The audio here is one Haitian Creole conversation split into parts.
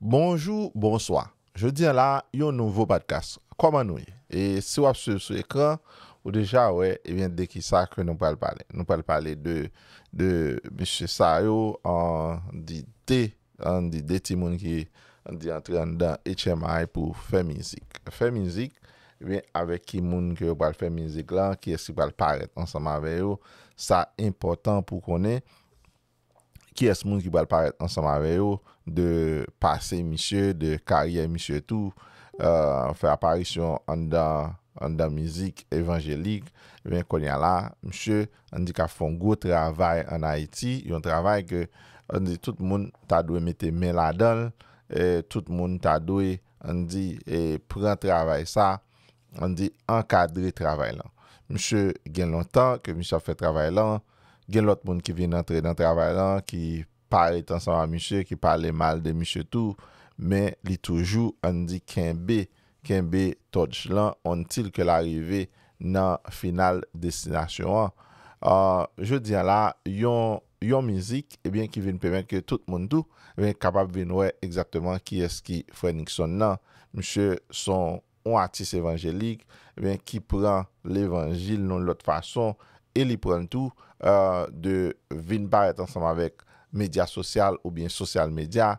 Bonjou, bonsoi. Je diyan la yon nouvo badkas. Koman nouye? E si wap sou ekran, ou deja wey, e eh ven deki sa ke nou pal pale. Nou pal pale de bishè sa yo, an di de, an di de ti moun ki an di antren dan HMI pou fè mizik. Fè mizik, e ven avek ki moun ki wapal fè mizik la, ki eski wapal paret ansama veyo, sa impotant pou konen. ki es moun ki bal paret ansam aveyo de pase misye, de karye misye tou, an euh, fe aparisyon an dan mizik evanjelik, ven konya la, msye an di ka fon gwo travay an Haiti, yon travay ke an di tout moun ta dwe mette men la don, e tout moun ta dwe an di e prent travay sa, an di ankadre travay lan. Msye gen lontan ke msye an fe travay lan, gen lot moun ki vin antre nan travay lan, ki pari tan sanwa mishè, ki pari le mal de mishè tou, men li toujou an di kenbe, kenbe toj lan, an til ke la rive nan final destinasyon an. Je di an la, yon mizik, e bien ki vin pe men ke tout moun tou, ven eh kapab vin we exactement ki eski fwenik son nan, mishè son ou atis evanjelik, e eh bien ki pran levanjil non lot fason, e li pren tou euh, de vin baret ansanman vek medya sosyal ou bien sosyal medya,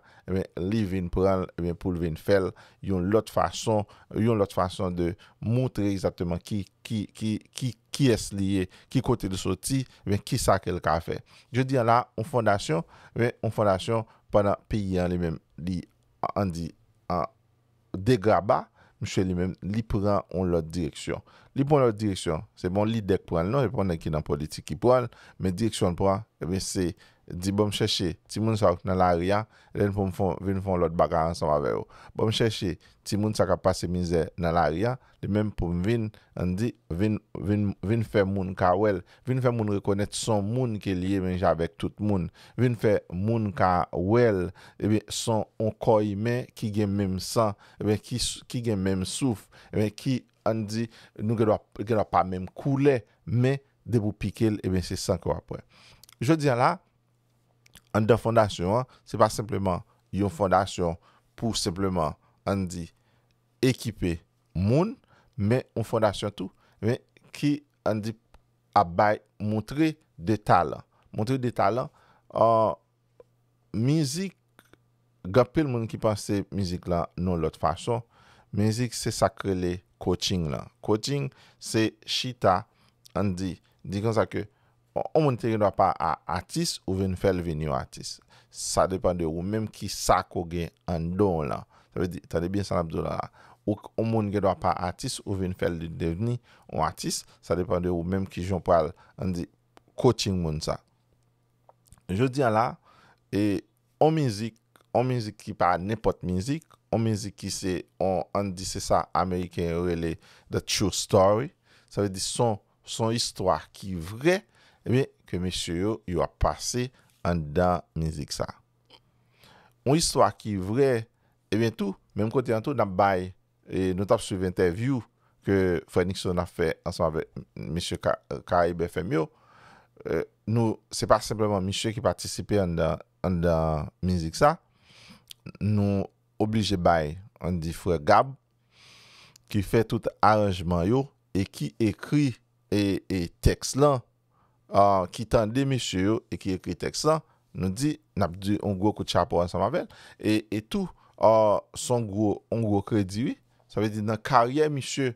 li vin pren pou vin fel, yon lot fason de montre exactement ki es liye, ki kote de soti, ki sa kel ka fe. Je di an la, yon fondasyon, yon eh fondasyon panan piye an li men, li an di an degraba, Mche li men, li pran an lot direksyon. Li pran an lot direksyon, se bon, li dek pran nan, epon nan ki nan politik ki pran, men direksyon pran, eh ebe se... Di bom chèche, ti moun sa wak nan la ria, ren pou m foun, vin foun lòt baga ansan wave yo. Bom chèche, ti moun sa kapase mizè nan la ria, di men pou m vin, an di, vin fè moun ka wèl. Vin fè moun rekonèt son moun ke liye menjè avèk tout moun. Vin fè moun ka wèl, ebe, son onkoy mè ki gen mèm san, ebe, ki gen mèm souf, ebe, ki an di, nou gen wap pa mèm koulè, mè, de pou pikel, ebe, se san kwa pwè. Je di an la, An da fondasyon an, se pa sepleman yon fondasyon pou sepleman an di ekipe moun, men yon fondasyon tou, men ki an di abay moutre deta lan. Moutre deta lan, mizik, gapel moun ki panse mizik lan nou lot fasyon, mizik se sakre le kouching lan. Kouching se chita an di, di kon sakre, ou moun te gèdwa pa a atis ou ven fel veni ou atis sa depande ou mèm ki sa ko gen an don la ou moun gèdwa pa a atis ou ven fel veni ou atis sa depande ou mèm ki joun pral an di coaching moun sa je di an la e an mizik an mizik ki pa nepot mizik an mizik ki se an di se sa ameriken rele the true story sa vè di son istwa ki vre sa vè ke eh mèche yo yo a pase an dan mèzik sa. Mwen histwa ki vre, mwen eh tout, mwen mwen konti an tout, nan bay, nou tap su vinterview ke Frédéric Son a fe ansan avè mèche Kari BFM yo, euh, nou se pa sepleman mèche ki patisipe an dan mèzik sa, nou oblije bay an di Frédéric Gab ki fe tout aranjman yo e ki ekri e teks lan ki ah, tan de mishyo yo e ki ekri tek san, nou di, nap di, ongo ko cha po an sa mavel, e tou, ah, son go, ongo kredi wi, sa ve di nan karye mishyo,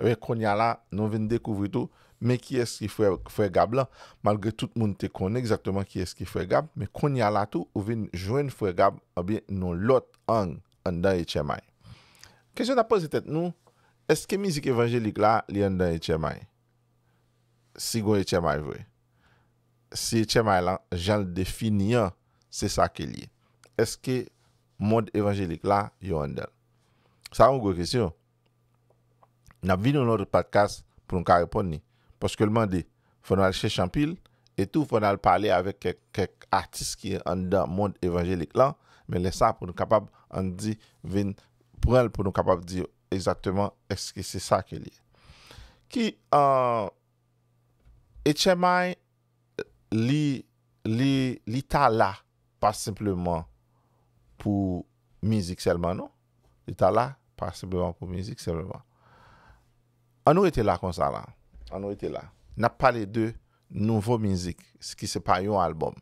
re konya la, nou ven dekouvri tou, me ki eski fwe gab la, malgre tout moun te konen, exactement ki eski fwe gab, me konya la tou, ou ven jwen fwe gab, obye nou lot an, an dan etche may. Kèsyon apos etet nou, eske mizik evanjelik la, li an dan etche may? Si go etche may vwe? si etche may lan, jan defini an, se sa ke li. Eske, moun evanjelik la, yo an dan. Sa an gwe kresyon, nan vin nou nou repatkas, pou nou ka repon ni, poske lman di, foun al chè champil, etou foun al pale avèk kek artis ki an dan moun evanjelik la, men lè sa pou nou kapab an di, ven, pou el pou nou kapab di, esatèman, eske se sa ke li. Ki, an, etche may, li ta la pa sepleman pou mizik selman, no? Li ta la, pa sepleman pou mizik selman. Anou ete la konsa la. Anou ete la. Na pale de nouvo mizik, seki sepa yon albom.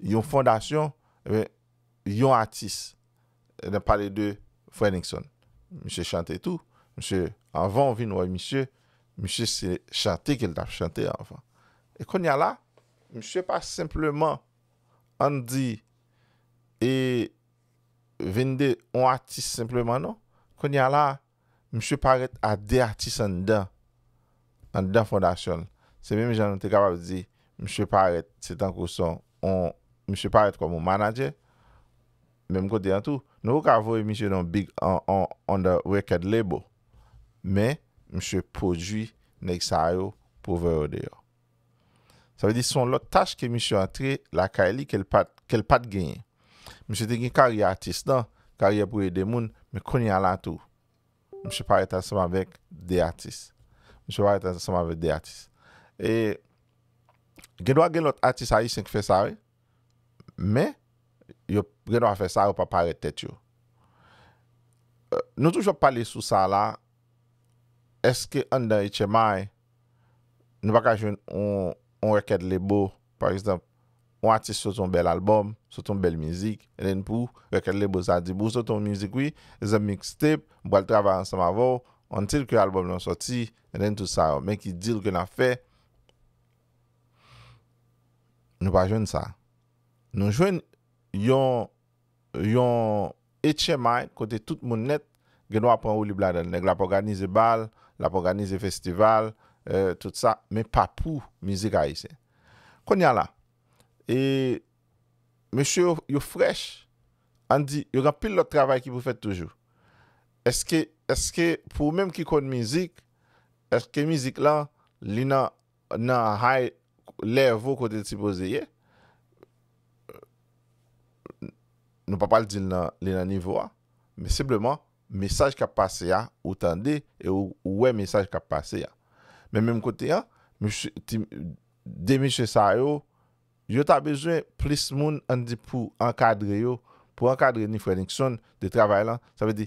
Yon fondasyon, eh yon atis, eh, na pale de Frenningson. Mise chante tou, mise avan vi nouwe mise, mise se chante ke l da chante avan. E kon ya la, Mche pa simpleman an di e vende an artis simpleman no? Kon ya la, mche paret a de artis an dan, an dan fondasyon. Se mè mè jan an te kapab zi, mche paret, se tanko son, mche paret kwa moun manaje, mè mkote an tou, nou ka vowe mche non big on the record label, mè mche poujwi nek sa yo pou vè yo de yo. Sa ve di son lot taj ke mi sou entri la ka e li kel pat genye. Mi sou te gen kari atis nan, kari e brouye de moun, mi konye ala an tou. Mi sou pare tan seman vek de atis. Mi sou pare tan seman vek de atis. E genwa gen lot atis a yi senk fesare, me yo genwa fesare pa pare tet yo. Euh, nou toujou pale sou sa la, eske an den ite may, nou baka joun... On rekèd lè bo, par exemple, ou atis sou ton bel albom, sou ton bel mizik, ren pou, rekèd lè bo zadi, pou sou ton mizik wè, zè mikstèp, bo al travè an sam avò, an tèl kè albom lè an soti, ren tout sa, men ki dil kè nan fè, nou pa jwen sa. Nou jwen yon, yon etchemay, kote tout moun net, gen wap pran ou li blan den, lèk la poganize bal, la poganize festival, Euh, tout sa, men pa pou mizik a yise. Kon yala, e, mèche yo frech, an di, yo gampil lo travay ki pou fè toujou. Eske, eske, pou mèm ki kon mizik, eske mizik lan, li nan hay levo kote ti bozeye, nou pa pal di nan nivou an, men simpleman, mesaj kap pase ya, ou tan de, ou wè mesaj kap pase ya. Men menm kote ya, de mi sè sa yo, yo ta bezwen plis moun an di pou ankadre yo, pou ankadre ni Fred Nixon de travay lan, sa ve di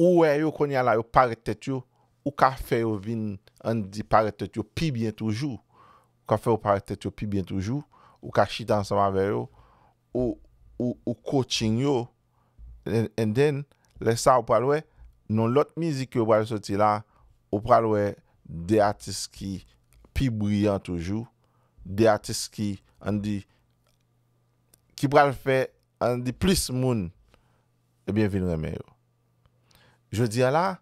ouwe yo konya la yo paretet yo, ou ka fè yo vin an di paretet yo pi bien toujou, ou ka fè yo paretet yo pi bien toujou, ou ka chit ansama ve yo, ou coaching yo, en den, lè sa ou pral wè, non lot mizik yo wè yon sè ti la, ou pral wè, de atis ki pi bwiyan toujou, de atis ki an di, ki pral fe an di plis moun, ebyen eh vin reme yo. Je di ala,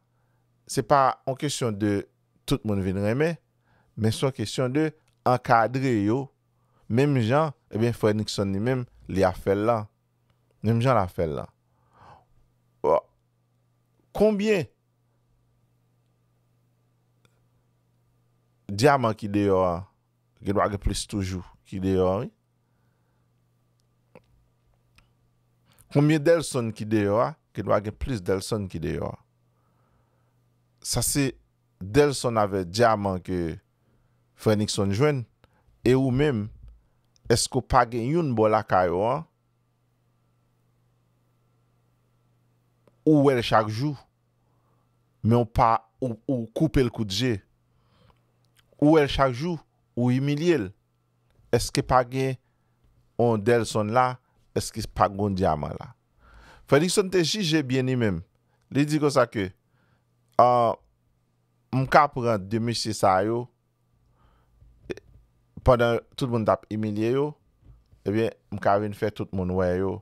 se pa an kesyon de tout moun vin reme, men son kesyon de an kadre yo, mem jan, ebyen eh Fred Nixon ni mem li a fel lan, nem jan la fel lan. Konbyen, Diyaman ki deyo a, ke dwa ge plis toujou, ki deyo a. Koumye Delson ki deyo a, ke dwa ge plis Delson ki deyo a. Sa se, Delson ave diyaman ke Frenikson jwen, e ou mem, esko pa gen yon bol akay ou a, ou wel chak jou, men ou pa, ou koupe l koutje, Ou el chakjou, ou imilil, eske pa gen yon del son la, eske pa goun diyaman la. Fè dik son teji, jè bien yon men. Li dik osa ke, mka apren 2006 a yo, pwèndan tout moun tap imilil yo, mka ven fè tout moun wè yo,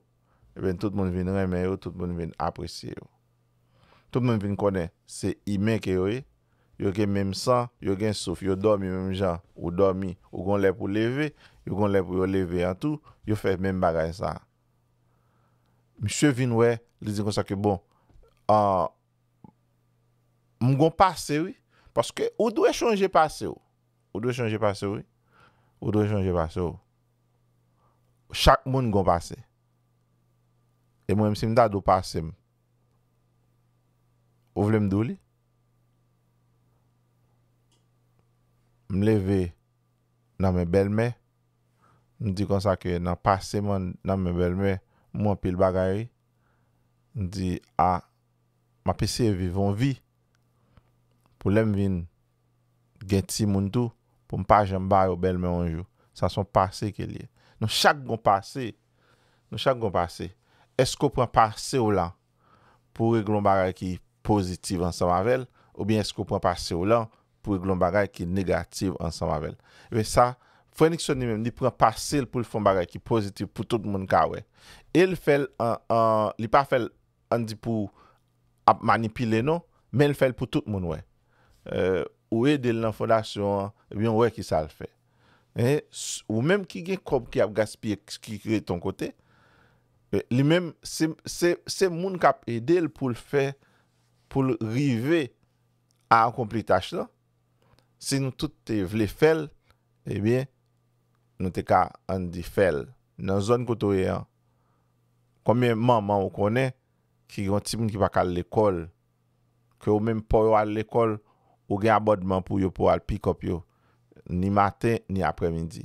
tout moun ven reme yo, tout moun ven apresi yo. Tout moun ven konen se ime ke yo e, yo gen menm san, yo gen souf, yo dormi menm jan, yo dormi, yo gon lè pou leve, yo gon lè pou leve an tou, yo fè menm bagay sa. Mishwe vinwe, li zi kon sa ke bon, mgon pase wè, paske ou do e chanje pase wè, ou do e chanje pase wè, ou do e chanje pase wè, chak moun gon pase, e mwen mse mda do pase m, ou vle mdou li, mle ve nan men belme, mdi konsa ke nan pase man nan men belme, mwen pil bagay, mdi, a, ma pese vivon vi, pou lem vin, gen ti moun tou, pou mpa jen bay ou belme anjou, sa son pase ke li. Nou chak gwen pase, nou chak gwen pase, esko pou an pase ou lan, pou re gwen bagay ki pozitiv an sa mavel, ou bien esko pou an pase ou lan, pou y glon bagay ki negatif an sam avèl. Ve sa, fwenik son ni mèm, ni pran pasil pou l fon bagay ki pozitif pou tout moun ka wè. Li pa fèl an di pou ap manipile nou, men l fèl pou tout moun wè. Euh, ou e del nan fondasyon, yon wè ki sa l fè. Ou mèm ki gen kob ki ap gaspye ki kre ton kote, eh, li mèm, se moun kap edel pou l fè, pou l rive an komplitaj la, Si nou tout te vle fel, ebyen, eh nou te ka an di fel. Nan zon koto e an, komye manman ou kone, ki yon timn ki bakal l'ekol, ke ou menm pou yo al l'ekol, ou gen abodman pou yo pou al pikop yo, ni maten ni apremindi.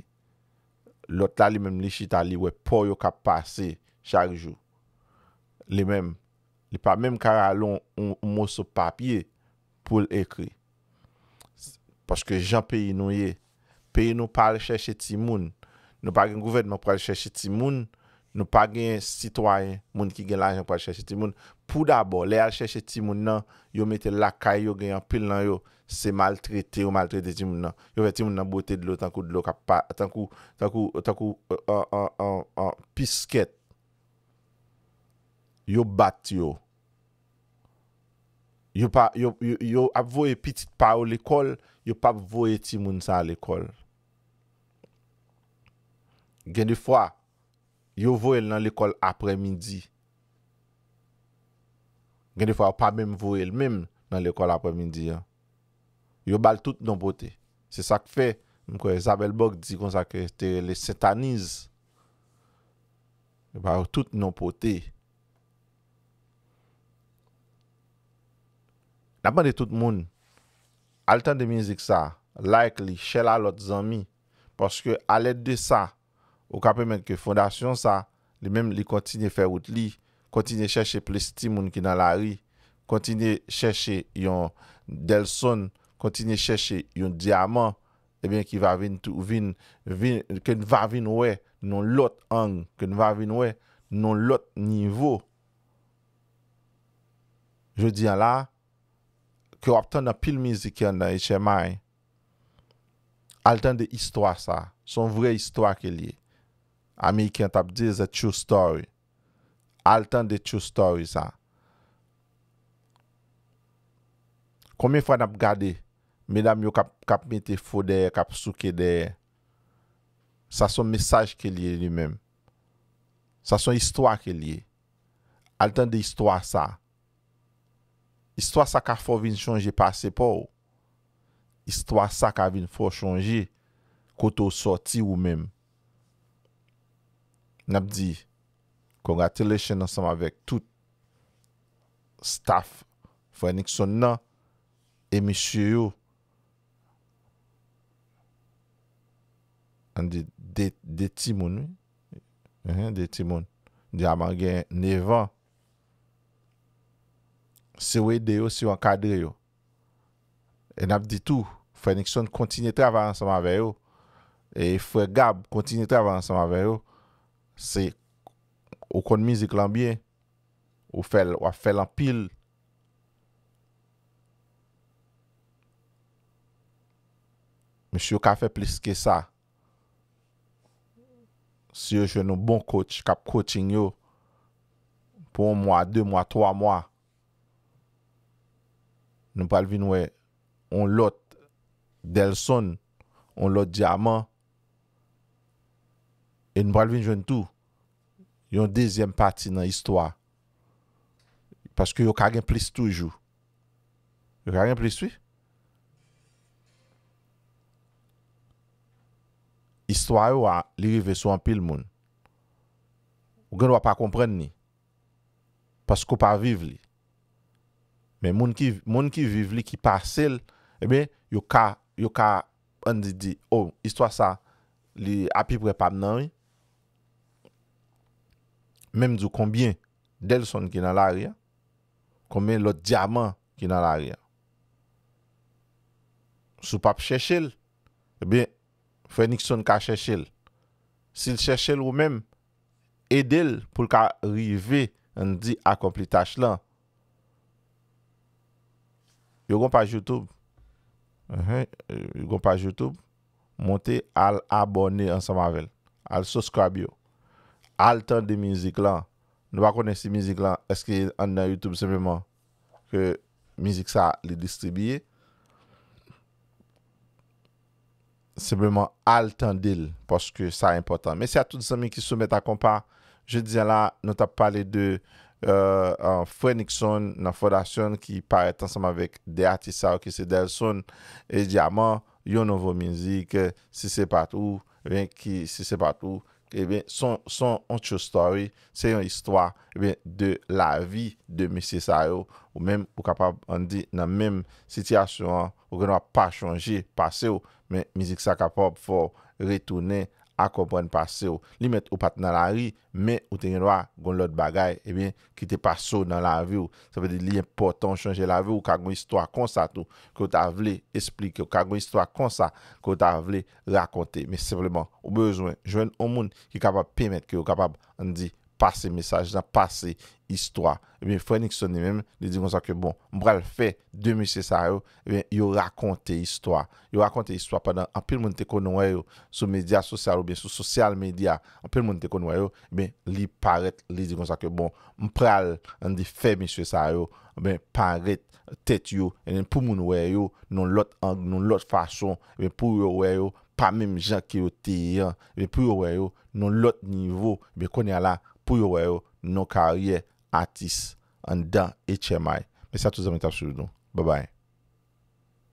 Lot la li menm li chita li we pou yo ka pase chak jou. Li menm, li pa menm kare alon un mou sou papye pou l'ekri. Paske jan peyi nou ye, peyi nou pa lè chèche timoun, nou pa gen gouvedman pa lè chèche timoun, nou pa gen sitwayen, moun ki gen lajen pa lè chèche timoun. Pou dabò, lè al chèche timoun nan, yon mette lakay yon gen yon pil nan yon, se maltrete ou maltrete timoun nan. Yon vette timoun nan bote dlo, tankou dlo, tankou, tankou, tankou, tankou, an, an, an, an, an, piskèt, yon bat yon. Yo ap voye pitit pa ou l'ekol, yo pa voye ti moun sa l'ekol. Gen de fwa, yo voye l nan l'ekol apre midi. Gen de fwa, yo pa mèm voye l mèm nan l'ekol apre midi. Yo bal tout nan pote. Se sak fe, mko Esabel Bok di kon sak te le setaniz. Yo bal tout nan pote. Yaman de tout moun, al tan de mizik sa, like li, chela lot zanmi, paske al et de sa, ou kape men ke fondasyon sa, li men li kontine fe wot li, kontine cheshe ple siti moun ki nan la ri, kontine cheshe yon del son, kontine cheshe yon diamant, e ben ki va vin, ke n va vin we, non lot ang, ke n va vin we, non lot nivou. Je di an la, ki w ap tan nan pil mizi ki an nan HMI, al tan de istwa sa, son vre istwa ke li, Amerikan tap diz a true story, al tan de true story sa. Kome fwa nap gade, medan mi yo kap meti fode, kap suke de, sa son mesaj ke li li men, sa son istwa ke li, al tan de istwa sa, Istwa sa ka fo vin chanje pa se po ou. Istwa sa ka vin fo chanje koto sorti ou menm. Nap di, kongateleshen ansam avek tout staff Frenikson nan, e misye yo, an di deti moun, di amage nevan, Se we de yo, se yo ankadre yo. E nap di tou. Frenikson kontine trava ansama ve yo. E Fregab kontine trava ansama ve yo. Se ou konmizik lanbyen. Ou a fel an pil. Mish yo ka fe plis ke sa. Si yo jenou bon kouch, kap kouching yo. Pon mwa, de mwa, trwa mwa. Nou pralvin wè, on lot Delson, on lot Diamant, e nou pralvin jwen tou, yon dezyem pati nan istwa, paske yon kagen plis toujou. Yon kagen plis toujou? Istwa yon wè, li rive sou an pil moun. Ou gen wè pa kompren ni, paske wè pa viv li. Men moun ki vive li ki pa sel, ebe, eh yo ka, yo ka, an di di, oh, istwa sa, li api pre pab nanwi, menm di konbien, del son ki nan la riyan, konbien lot diaman ki nan la riyan. Sou pap chèchèl, ebe, eh fènik son ka chèchèl. Sil chèchèl ou menm, edèl pou ka rive, an di akomplitaj lan, Yo gon page YouTube. Uh -huh. page YouTube. Montez à l'abonné ensemble avec À subscribe yo. À temps de musique là. Nous pas connaître musique là. Est-ce que en YouTube simplement que musique ça les distribuer simplement altandil parce que ça est important. Merci à tous les amis qui soumettent à compas. Je disais là, nous avons parlé de Euh, Frenikson nan Fodasyon ki pare tanseman vek Deati Sao ki se Delson E diaman yon novo mizik si se patou eh Si se patou, eh son ancho story Se yon histwa de la vi de Misi Sao Ou mèm ou kapab an di nan mèm sityasyon Ou genwa pa chanji, pa se ou Men mizik sa kapab fo retounen a kompwen pase ou. Li met ou pat nan la ri, men ou ten genwa goun lot bagay, ebyen eh ki te paso nan la vi ou. Sa pwede li important chanje la vi ou, ka goun istwa konsa tou, ki ou ta vle esplike ou, ka goun istwa konsa, ki ou ta vle rakonte. Men se vleman, ou bezwen, jwen ou moun ki kapab pemet, ki ou kapab an di, pa se mesaj nan, pa se istwa. E eh ben, Frenickson ni men, li di kon sa ke bon, mpral fe, de misye eh sa yo, e ben, yo eh rakonte istwa. Yo rakonte istwa, padan, anpil moun te konon we yo, sou media sosyal, ou ben, sou sosyal media, anpil moun te konon we yo, ben, li paret, li di kon sa ke bon, mpral, an di fe misye sa yo, ben, paret, tet yo, enen pou moun we yo, nan lot an, nan lot fasyon, ve pou yo we yo, pa menm jank yo te yon, ve pou yo we yo, nan lot nivou, be konya la, pou yo wè yo nou kariye atis an dan HMI. Mè sa tou zamit ap shud nou. Ba bay.